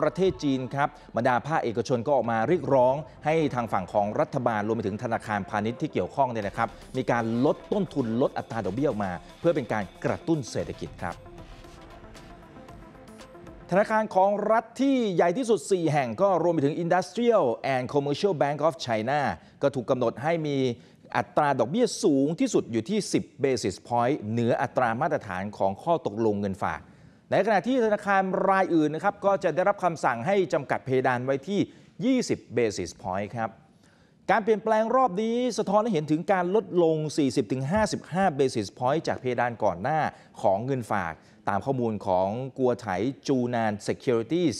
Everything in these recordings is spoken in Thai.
ประเทศจีนครับบรรดาภาคเอกชนก็ออกมาเรียกร้องให้ทางฝั่งของรัฐบาล รวมไปถึงธนาคารพาณิชย์ที่เกี่ยวข้องเนี่ยนะครับ มีการลดต้นทุนลดอัตราดอกเบี้ยออกมา เพื่อเป็นการกระตุ้นเศรษฐกิจครับ ธนาคารของรัฐที่ใหญ่ที่สุด 4 แห่งก็รวมไปถึง Industrial and Commercial Bank of China ก็ถูกกำหนดให้มีอัตราดอกเบี้ยสูงที่สุดอยู่ที่ 10 basis point เหนืออัตรามาตรฐานของข้อตกลงเงินฝากในขณะที่ธนาคารรายอื่นนะครับก็จะได้รับคำสั่งให้จำกัดเพดานไว้ที่ 20 basis point ครับ การเปลี่ยนแปลงรอบนี้ สะท้อนให้เห็นถึงการลดลง 40-55 basis point จากเพดานก่อนหน้าของเงินฝากตามข้อมูลของกัวไถจูนาน Securities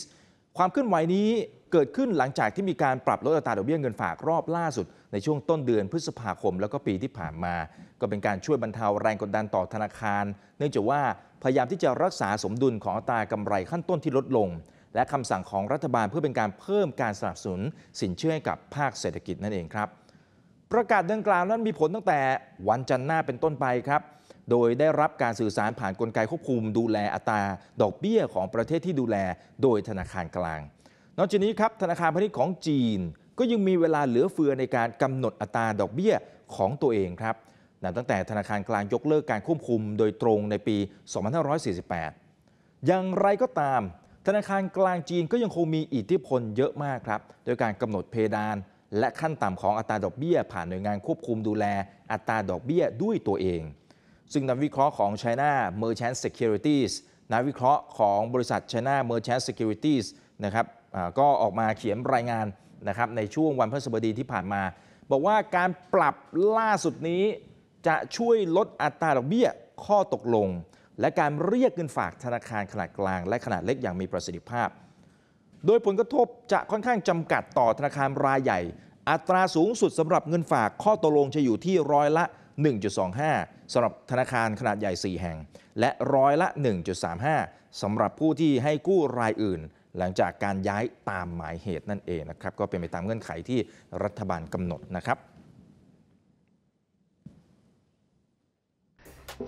ความเคลื่อนไหวนี้เกิดขึ้นหลังจากที่มีการปรับลดอัตราดอกเบี้ยเงินฝากรอบล่าสุด ในช่วงต้นเดือนพฤษภาคมแล้วก็ปีที่ผ่านมา ก็เป็นการช่วยบรรเทาแรงกดดันต่อธนาคาร เนื่องจากว่า พยายามที่จะรักษาสมดุลของอัตรากำไรขั้นต้นที่ลดลง และคำสั่งของรัฐบาลเพื่อเป็นการเพิ่มการสนับสนุนสินเชื่อให้กับภาคเศรษฐกิจนั่นเองครับ ประกาศดังกล่าวนั้นมีผลตั้งแต่วันจันทร์หน้าเป็นต้นไปครับ โดยได้รับการสื่อสารผ่านนกลไกควบคุม ดูแลอัตราดอกเบี้ยของประเทศที่ดูแลโดยธนาคารกลางนอกจากนี้ครับธนาคารพาณิชย์ของจีนก็ยังมีเวลาเหลือเฟือในการกำหนดอัตราดอกเบี้ยของตัวเองครับ นับตั้งแต่ธนาคารกลางยกเลิกการควบคุมโดยตรงในปี 2548 อย่างไรก็ตาม ธนาคารกลางจีนก็ยังคงมีอิทธิพลเยอะมากครับ โดยการกำหนดเพดาน และขั้นต่ำของอัตราดอกเบี้ยผ่านหน่วยงานควบคุมดูแลอัตราดอกเบี้ยด้วยตัวเอง ซึ่งนักวิเคราะห์ของ China Merchant Securities นักวิเคราะห์ของบริษัท China Merchant Securities นะครับก็ออกมาเขียนรายงานนะครับในช่วงวันพฤหัสบดีที่ผ่านมา บอกว่าการปรับล่าสุดนี้ จะช่วยลดอัตราดอกเบี้ยข้อตกลง และการเรียกเงินฝากธนาคารขนาดกลาง และขนาดเล็กอย่างมีประสิทธิภาพ โดยผลกระทบจะค่อนข้างจำกัดต่อธนาคารรายใหญ่ อัตราสูงสุดสำหรับเงินฝากข้อตกลงจะอยู่ที่ร้อยละ 1.25 สำหรับธนาคารขนาดใหญ่ 4 แห่ง และร้อยละ 1.35 สำหรับผู้ที่ให้กู้รายอื่นหลังจากการย้ายตามหมายเหตุนั่นเองนะครับก็เป็นไปตามเงื่อนไขที่รัฐบาลกำหนดนะครับ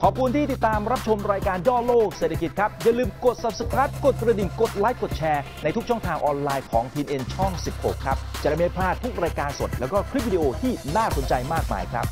ขอบคุณที่ติดตามรับชมรายการย่อโลกเศรษฐกิจครับอย่าลืมกด subscribe กดกระดิ่งกดไลค์กดแชร์ในทุกช่องทางออนไลน์ของทีเอ็นช่อง 16ครับจะได้ไม่พลาดทุกรายการสดแล้วก็คลิปวิดีโอที่น่าสนใจมากมายครับ